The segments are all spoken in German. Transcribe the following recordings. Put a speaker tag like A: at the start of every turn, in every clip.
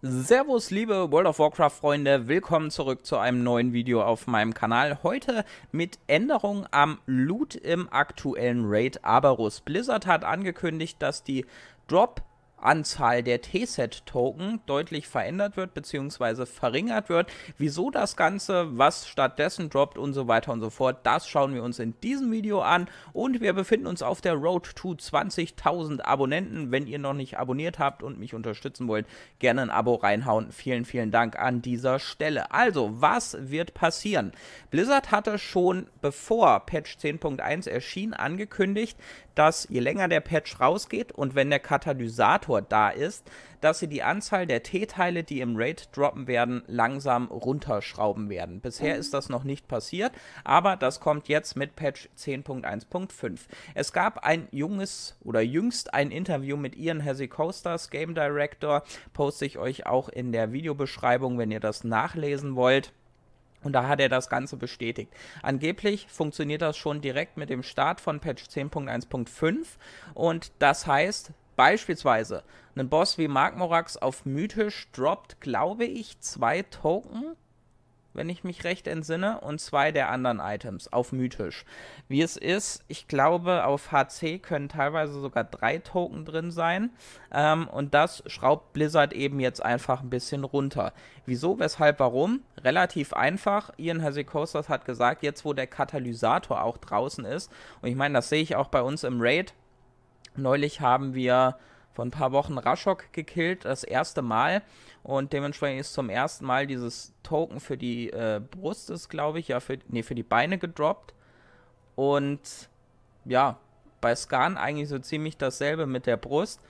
A: Servus liebe World of Warcraft Freunde, willkommen zurück zu einem neuen Video auf meinem Kanal. Heute mit Änderungen am Loot im aktuellen Raid Aberus. Blizzard hat angekündigt, dass die Drop Anzahl der T-Set-Token deutlich verändert wird bzw. verringert wird. Wieso das Ganze, was stattdessen droppt und so weiter und so fort, das schauen wir uns in diesem Video an. Und wir befinden uns auf der Road to 20.000 Abonnenten. Wenn ihr noch nicht abonniert habt und mich unterstützen wollt, gerne ein Abo reinhauen. Vielen, vielen Dank an dieser Stelle. Also, was wird passieren? Blizzard hatte schon bevor Patch 10.1 erschien angekündigt, dass je länger der Patch rausgeht und wenn der Katalysator Indikator da ist, dass sie die Anzahl der T-Teile, die im Raid droppen werden, langsam runterschrauben werden. Bisher mhm. ist das noch nicht passiert, aber das kommt jetzt mit Patch 10.1.5. Es gab ein junges oder jüngst ein Interview mit Ian Hesse Coasters, Game Director, poste ich euch auch in der Videobeschreibung, wenn ihr das nachlesen wollt. Und da hat er das Ganze bestätigt. Angeblich funktioniert das schon direkt mit dem Start von Patch 10.1.5 und das heißt, beispielsweise einen Boss wie Magmorax auf Mythisch droppt, glaube ich, zwei Token, wenn ich mich recht entsinne, und zwei der anderen Items auf Mythisch. Wie es ist, ich glaube, auf HC können teilweise sogar drei Token drin sein. Ähm, und das schraubt Blizzard eben jetzt einfach ein bisschen runter. Wieso, weshalb, warum? Relativ einfach. Ian Hasekostas hat gesagt, jetzt wo der Katalysator auch draußen ist, und ich meine, das sehe ich auch bei uns im Raid, Neulich haben wir vor ein paar Wochen Rashok gekillt, das erste Mal. Und dementsprechend ist zum ersten Mal dieses Token für die äh, Brust, glaube ich, ja, für, nee, für die Beine gedroppt. Und ja, bei Scan eigentlich so ziemlich dasselbe mit der Brust.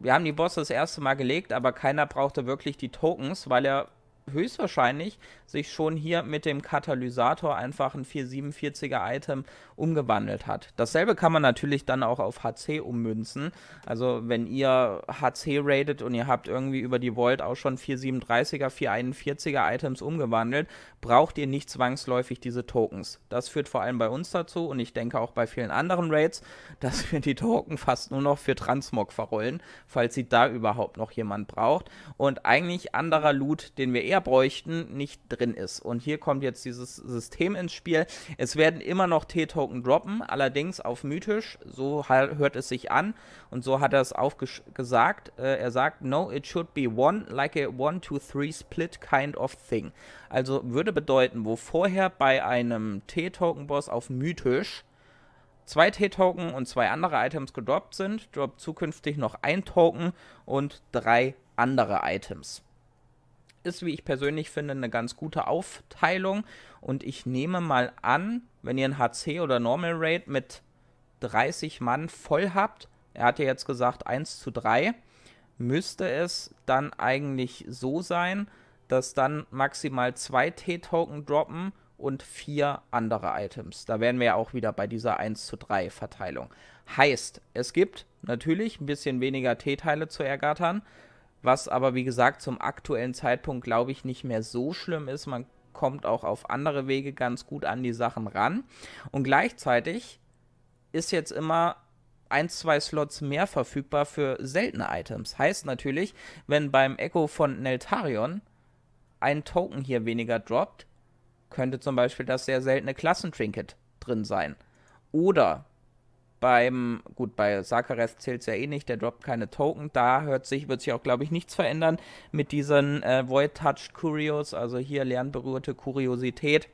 A: Wir haben die Bosse das erste Mal gelegt, aber keiner brauchte wirklich die Tokens, weil er höchstwahrscheinlich sich schon hier mit dem Katalysator einfach ein 447er Item umgewandelt hat. Dasselbe kann man natürlich dann auch auf HC ummünzen. Also wenn ihr HC raidet und ihr habt irgendwie über die Vault auch schon 437er, 441er Items umgewandelt, braucht ihr nicht zwangsläufig diese Tokens. Das führt vor allem bei uns dazu und ich denke auch bei vielen anderen Raids, dass wir die Token fast nur noch für Transmog verrollen, falls sie da überhaupt noch jemand braucht. Und eigentlich anderer Loot, den wir eher mehr bräuchten, nicht drin ist. Und hier kommt jetzt dieses System ins Spiel. Es werden immer noch T-Token droppen, allerdings auf mythisch. So hört es sich an und so hat er es auch gesagt. Äh, er sagt, no, it should be one, like a one two, three split kind of thing. Also würde bedeuten, wo vorher bei einem T-Token-Boss auf mythisch zwei T-Token und zwei andere Items gedroppt sind, droppt zukünftig noch ein Token und drei andere Items ist, wie ich persönlich finde, eine ganz gute Aufteilung. Und ich nehme mal an, wenn ihr ein HC oder Normal Raid mit 30 Mann voll habt, er hat ja jetzt gesagt 1 zu 3, müsste es dann eigentlich so sein, dass dann maximal 2 T-Token droppen und 4 andere Items. Da wären wir ja auch wieder bei dieser 1 zu 3 Verteilung. Heißt, es gibt natürlich ein bisschen weniger T-Teile zu ergattern, was aber wie gesagt zum aktuellen Zeitpunkt glaube ich nicht mehr so schlimm ist. Man kommt auch auf andere Wege ganz gut an die Sachen ran. Und gleichzeitig ist jetzt immer ein, zwei Slots mehr verfügbar für seltene Items. Heißt natürlich, wenn beim Echo von Neltarion ein Token hier weniger droppt, könnte zum Beispiel das sehr seltene Klassentrinket drin sein. Oder beim, gut, bei Sakares zählt es ja eh nicht, der droppt keine Token. Da hört sich, wird sich auch, glaube ich, nichts verändern mit diesen äh, Void-Touched Curios, also hier lernberührte Kuriosität.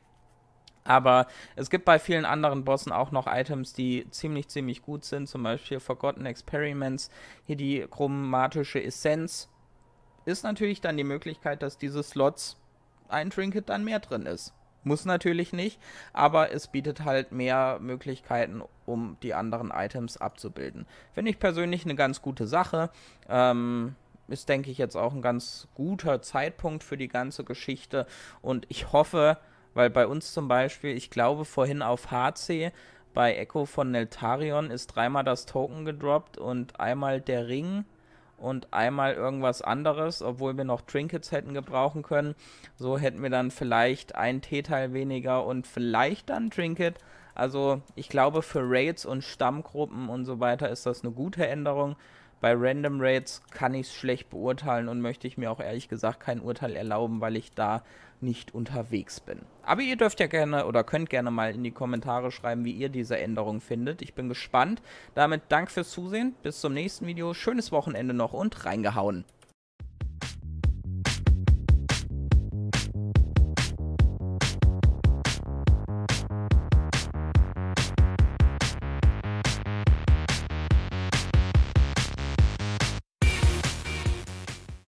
A: Aber es gibt bei vielen anderen Bossen auch noch Items, die ziemlich, ziemlich gut sind. Zum Beispiel Forgotten Experiments, hier die chromatische Essenz. Ist natürlich dann die Möglichkeit, dass diese Slots ein Trinket dann mehr drin ist. Muss natürlich nicht, aber es bietet halt mehr Möglichkeiten, um die anderen Items abzubilden. Finde ich persönlich eine ganz gute Sache. Ähm, ist, denke ich, jetzt auch ein ganz guter Zeitpunkt für die ganze Geschichte. Und ich hoffe, weil bei uns zum Beispiel, ich glaube vorhin auf HC, bei Echo von Neltarion ist dreimal das Token gedroppt und einmal der Ring und einmal irgendwas anderes, obwohl wir noch Trinkets hätten gebrauchen können. So hätten wir dann vielleicht ein T-Teil weniger und vielleicht dann Trinket. Also ich glaube, für Raids und Stammgruppen und so weiter ist das eine gute Änderung. Bei Random Raids kann ich es schlecht beurteilen und möchte ich mir auch ehrlich gesagt kein Urteil erlauben, weil ich da nicht unterwegs bin. Aber ihr dürft ja gerne oder könnt gerne mal in die Kommentare schreiben, wie ihr diese Änderung findet. Ich bin gespannt. Damit Dank fürs Zusehen. Bis zum nächsten Video. Schönes Wochenende noch und reingehauen.